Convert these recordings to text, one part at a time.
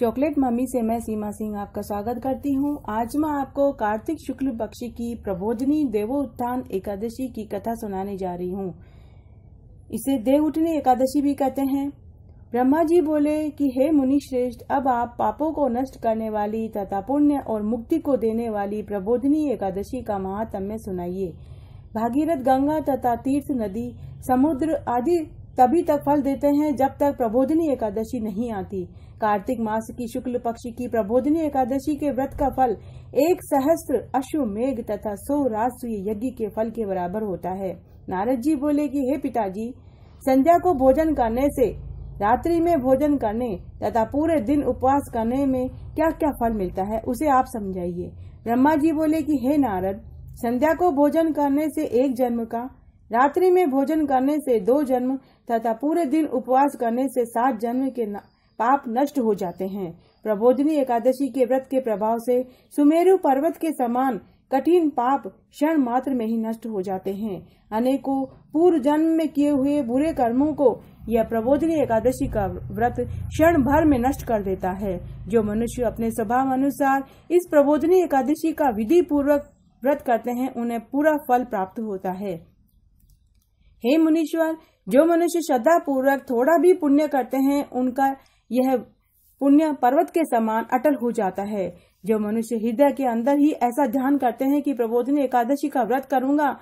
chocolate mummy से मैं सीमा सिंह आपका स्वागत करती हूँ आज मैं आपको कार्तिक शुक्ल पक्ष की प्रबोधनी देवोत्थान एकादशी की कथा सुनाने जा रही हूं इसे देव उठने एकादशी भी कहते हैं ब्रह्मा जी बोले कि हे मुनि श्रेष्ठ अब आप पापों को नष्ट करने वाली तथा पुण्य और मुक्ति को देने वाली प्रबोधनी एकादशी का महात्म्य सुनाइए भागीरथ गंगा तथा तीर्थ नदी समुद्र आदि तभी तक फल देते हैं जब तक प्रबोधनी एकादशी नहीं आती कार्तिक मास की शुक्ल पक्ष की प्रबोधनी एकादशी के व्रत का फल एक सहस्त्र अश्वमेघ तथा सौ राष्ट्रीय यज्ञ के फल के बराबर होता है नारद जी बोले कि हे पिताजी संध्या को भोजन करने से रात्रि में भोजन करने तथा पूरे दिन उपवास करने में क्या क्या फल मिलता है उसे आप समझाइए ब्रह्मा जी बोले कि हे नारद संध्या को भोजन करने से एक जन्म का रात्रि में भोजन करने से दो जन्म तथा पूरे दिन उपवास करने से सात जन्म के पाप नष्ट हो जाते हैं प्रबोधनी एकादशी के व्रत के प्रभाव से सुमेरु पर्वत के समान कठिन पाप क्षण मात्र में ही नष्ट हो जाते हैं अनेकों पूर्व जन्म में किए हुए बुरे कर्मों को यह प्रबोधनी एकादशी का व्रत क्षण भर में नष्ट कर देता है जो मनुष्य अपने स्वभाव अनुसार इस प्रबोधनी एकादशी का विधि पूर्वक व्रत करते हैं उन्हें पूरा फल प्राप्त होता है हे मुनीश्वर जो मनुष्य श्रद्धा पूर्वक थोड़ा भी पुण्य करते हैं उनका यह पुण्य पर्वत के समान अटल हो जाता है जो मनुष्य हृदय के अंदर ही ऐसा ध्यान करते हैं कि प्रबोधन एकादशी का व्रत करूंगा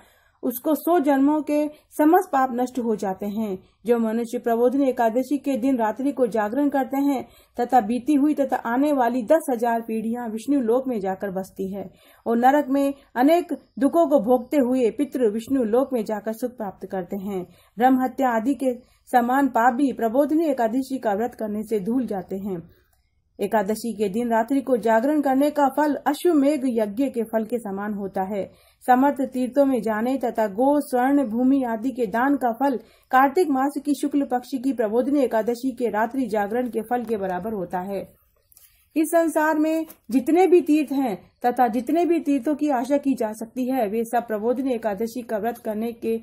उसको सौ जन्मों के समस्त पाप नष्ट हो जाते हैं जो मनुष्य प्रबोधन एकादशी के दिन रात्रि को जागरण करते हैं तथा बीती हुई तथा आने वाली दस हजार पीढ़ियां विष्णु लोक में जाकर बसती है और नरक में अनेक दुखों को भोगते हुए पितृ विष्णु लोक में जाकर सुख प्राप्त करते हैं ब्रह्म हत्या आदि के समान पाप भी प्रबोधनी एकादशी का व्रत करने से धूल जाते हैं एकादशी के दिन रात्रि को जागरण करने का फल अश्वमेघ यज्ञ के फल के समान होता है समर्थ तीर्थों में जाने तथा गो स्वर्ण भूमि आदि के दान का फल कार्तिक मास की शुक्ल पक्ष की प्रबोधनी एकादशी के रात्रि जागरण के फल के बराबर होता है इस संसार में जितने भी तीर्थ हैं तथा जितने भी तीर्थों की आशा की जा सकती है वे सब प्रबोधनी एकादशी का व्रत करने के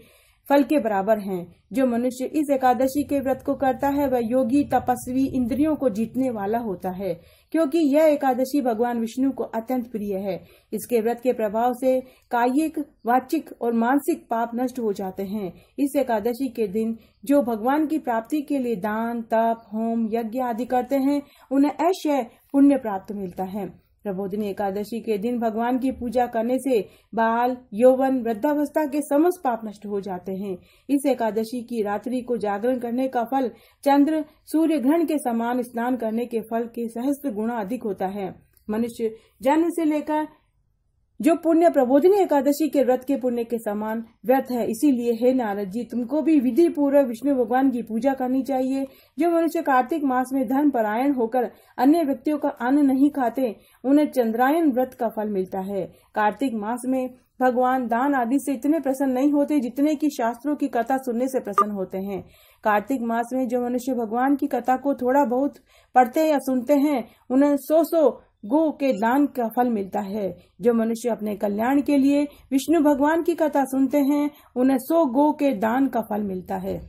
फल के बराबर हैं जो मनुष्य इस एकादशी के व्रत को करता है वह योगी तपस्वी इंद्रियों को जीतने वाला होता है क्योंकि यह एकादशी भगवान विष्णु को अत्यंत प्रिय है इसके व्रत के प्रभाव से कायिक वाचिक और मानसिक पाप नष्ट हो जाते हैं इस एकादशी के दिन जो भगवान की प्राप्ति के लिए दान तप होम यज्ञ आदि करते हैं उन्हें ऐश्य पुण्य प्राप्त मिलता है प्रबोधिनी एकादशी के दिन भगवान की पूजा करने से बाल यौवन वृद्धावस्था के समस्त पाप नष्ट हो जाते हैं इस एकादशी की रात्रि को जागरण करने का फल चंद्र सूर्य ग्रहण के समान स्नान करने के फल के सहस्त्र गुणा अधिक होता है मनुष्य जन्म से लेकर जो पुण्य प्रबोधिनी एकादशी के व्रत के पुण्य के समान व्यर्थ है इसीलिए हे नारद जी तुमको भी विधि पूर्व विष्णु भगवान की पूजा करनी चाहिए जो मनुष्य कार्तिक मास में धन परायण होकर अन्य व्यक्तियों का अन्न नहीं खाते उन्हें चंद्रायन व्रत का फल मिलता है कार्तिक मास में भगवान दान आदि से इतने प्रसन्न नहीं होते जितने की शास्त्रों की कथा सुनने से प्रसन्न होते हैं कार्तिक मास में जो मनुष्य भगवान की कथा को थोड़ा बहुत पढ़ते या सुनते हैं उन्हें सौ सौ गो के दान का फल मिलता है जो मनुष्य अपने कल्याण के लिए विष्णु भगवान की कथा सुनते हैं उन्हें सो गो के दान का फल मिलता है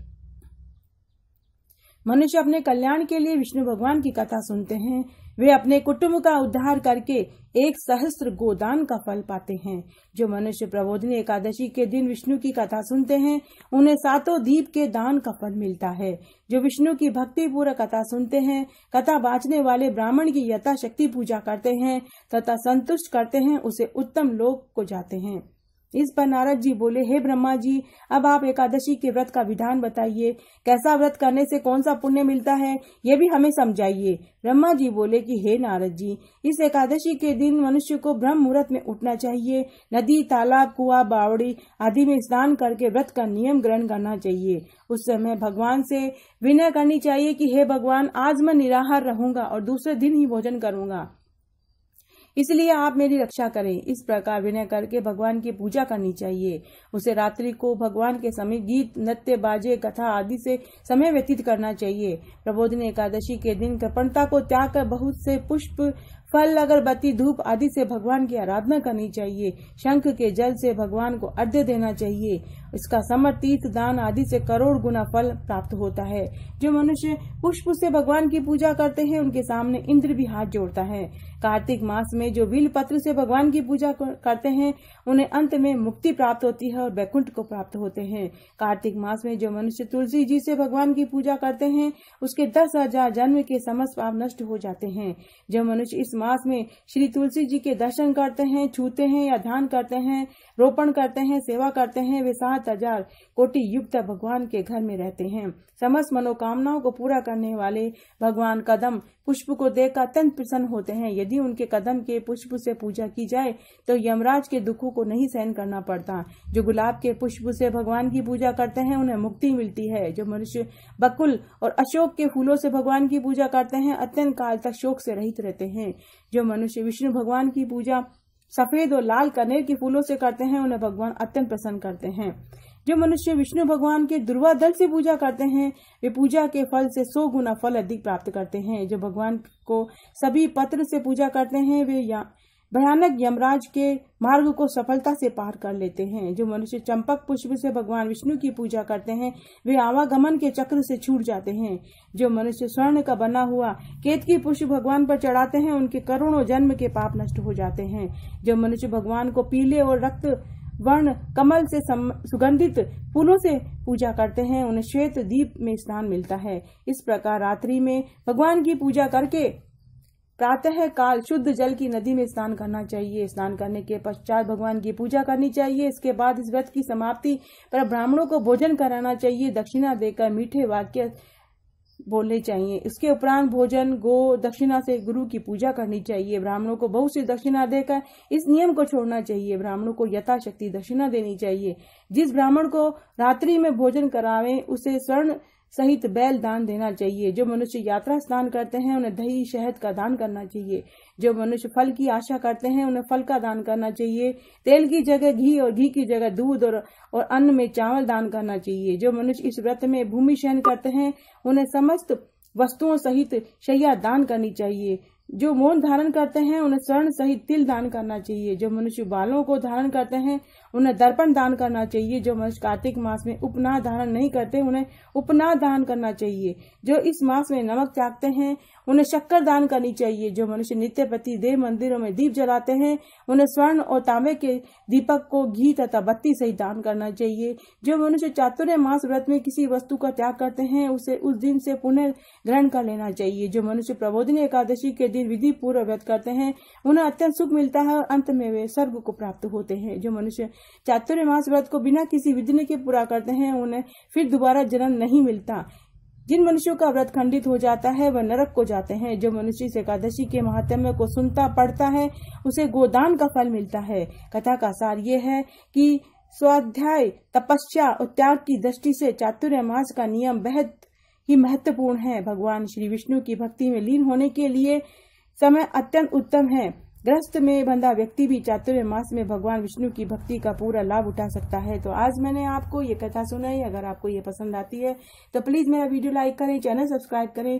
मनुष्य अपने कल्याण के लिए विष्णु भगवान की कथा सुनते हैं वे अपने कुटुम्ब का उद्धार करके एक सहस्त्र गोदान का फल पाते हैं जो मनुष्य प्रबोधनी एकादशी के दिन विष्णु की कथा सुनते हैं उन्हें सातों दीप के दान का फल मिलता है जो विष्णु की भक्ति पूर्वक कथा सुनते हैं कथा बाँचने वाले ब्राह्मण की यथाशक्ति पूजा करते हैं तथा संतुष्ट करते हैं उसे उत्तम लोक को जाते हैं इस पर नारद जी बोले हे ब्रह्मा जी अब आप एकादशी के व्रत का विधान बताइए कैसा व्रत करने से कौन सा पुण्य मिलता है ये भी हमें समझाइए ब्रह्मा जी बोले कि हे नारद जी इस एकादशी के दिन मनुष्य को ब्रह्म मुहूर्त में उठना चाहिए नदी तालाब कुआ बावड़ी आदि में स्नान करके व्रत का नियम ग्रहण करना चाहिए उस समय भगवान से विनय करनी चाहिए कि हे भगवान आज मैं निराहार रहूंगा और दूसरे दिन ही भोजन करूंगा इसलिए आप मेरी रक्षा करें इस प्रकार विनय करके भगवान की पूजा करनी चाहिए उसे रात्रि को भगवान के समीप गीत नृत्य बाजे कथा आदि से समय व्यतीत करना चाहिए प्रबोधनी एकादशी के दिन कृपणता को त्याग कर बहुत से पुष्प फल अगरबत्ती धूप आदि से भगवान की आराधना करनी चाहिए शंख के जल से भगवान को अर्ध्य देना चाहिए इसका समर तीर्थ दान आदि से करोड़ गुना फल प्राप्त होता है जो मनुष्य पुष्प से भगवान की पूजा करते हैं उनके सामने इंद्र भी हाथ जोड़ता है कार्तिक मास में में जो विल पत्र से भगवान की पूजा करते हैं उन्हें अंत में मुक्ति प्राप्त होती है और वैकुंठ को प्राप्त होते हैं कार्तिक मास में जो मनुष्य तुलसी जी से भगवान की पूजा करते हैं उसके दस हजार जन्म के समस्त पाप नष्ट हो जाते हैं जो मनुष्य इस मास में श्री तुलसी जी के दर्शन करते हैं छूते हैं या ध्यान करते हैं रोपण करते हैं सेवा करते हैं वे सात हजार कोटि युक्त भगवान के घर में रहते हैं समस्त मनोकामनाओं को पूरा करने वाले भगवान कदम पुष्प को देखकर अत्यंत प्रसन्न होते हैं यदि उनके कदम के पुष्प से पूजा की जाए तो यमराज के दुखों को नहीं सहन करना पड़ता जो गुलाब के पुष्प से भगवान की पूजा करते हैं उन्हें मुक्ति मिलती है जो मनुष्य बकुल और अशोक के फूलों से भगवान की पूजा करते हैं अत्यंत काल तक शोक से रहित रहते हैं जो मनुष्य विष्णु भगवान की पूजा सफेद और लाल कनेर के फूलों से करते हैं उन्हें भगवान अत्यंत प्रसन्न करते हैं जो मनुष्य विष्णु भगवान के दुर्वा दल से पूजा करते हैं वे पूजा के फल से सौ गुना फल अधिक प्राप्त करते हैं जो भगवान को सभी पत्र से पूजा करते हैं वे या भयानक यमराज के मार्ग को सफलता से पार कर लेते हैं जो मनुष्य चंपक पुष्प से भगवान विष्णु की पूजा करते हैं वे आवागमन के चक्र से छूट जाते हैं जो मनुष्य स्वर्ण का बना हुआ केत की पुष्प भगवान पर चढ़ाते हैं उनके करोड़ों जन्म के पाप नष्ट हो जाते हैं जो मनुष्य भगवान को पीले और रक्त वर्ण कमल से सुगंधित फूलों से पूजा करते हैं उन्हें श्वेत दीप में स्नान मिलता है इस प्रकार रात्रि में भगवान की पूजा करके प्रातः काल शुद्ध जल की नदी में स्नान करना चाहिए स्नान करने के पश्चात भगवान की पूजा करनी चाहिए इसके बाद इस व्रत की समाप्ति पर ब्राह्मणों को भोजन कराना चाहिए दक्षिणा देकर मीठे वाक्य बोलने चाहिए इसके उपरांत भोजन गो दक्षिणा से गुरु की पूजा करनी चाहिए ब्राह्मणों को बहुत सी दक्षिणा देकर इस नियम को छोड़ना चाहिए ब्राह्मणों को यथाशक्ति दक्षिणा देनी चाहिए जिस ब्राह्मण को रात्रि में भोजन करावे उसे स्वर्ण सहित बैल दान देना चाहिए जो मनुष्य यात्रा स्नान करते हैं उन्हें दही शहद का दान करना चाहिए जो मनुष्य फल की आशा करते हैं उन्हें फल का दान करना चाहिए तेल की जगह घी और घी की जगह दूध और और अन्न में चावल दान करना चाहिए जो मनुष्य इस व्रत में भूमि शयन करते हैं उन्हें समस्त वस्तुओं सहित शैया दान करनी चाहिए जो मौन धारण करते हैं उन्हें स्वर्ण सहित तिल दान करना चाहिए जो मनुष्य बालों को धारण करते हैं उन्हें दर्पण दान करना चाहिए जो मनुष्य कार्तिक मास में उपना धारण नहीं करते उन्हें उपना दान करना चाहिए जो इस मास में नमक चाकते हैं उन्हें शक्कर दान करनी चाहिए जो मनुष्य नित्य प्रति देव मंदिरों में दीप जलाते हैं उन्हें स्वर्ण और तांबे के दीपक को घी तथा बत्ती सहित दान करना चाहिए जो मनुष्य चातुर्य मास व्रत में किसी वस्तु का त्याग करते हैं उसे उस दिन से पुनः ग्रहण कर लेना चाहिए जो मनुष्य प्रबोधनी एकादशी के यदि विधि पूर्व व्यत करते हैं उन्हें अत्यंत सुख मिलता है और अंत में वे स्वर्ग को प्राप्त होते हैं जो मनुष्य चातुर्य मास व्रत को बिना किसी विघ्न के पूरा करते हैं उन्हें फिर दोबारा जन्म नहीं मिलता जिन मनुष्यों का व्रत खंडित हो जाता है वह नरक को जाते हैं जो मनुष्य इस एकादशी के महात्म्य को सुनता पढ़ता है उसे गोदान का फल मिलता है कथा का सार ये है कि स्वाध्याय तपस्या और त्याग की दृष्टि से चातुर्य मास का नियम बेहद ही महत्वपूर्ण है भगवान श्री विष्णु की भक्ति में लीन होने के लिए समय अत्यंत उत्तम है ग्रस्त में बंदा व्यक्ति भी चातुर्य मास में भगवान विष्णु की भक्ति का पूरा लाभ उठा सकता है तो आज मैंने आपको ये कथा सुनाई अगर आपको ये पसंद आती है तो प्लीज मेरा वीडियो लाइक करें चैनल सब्सक्राइब करें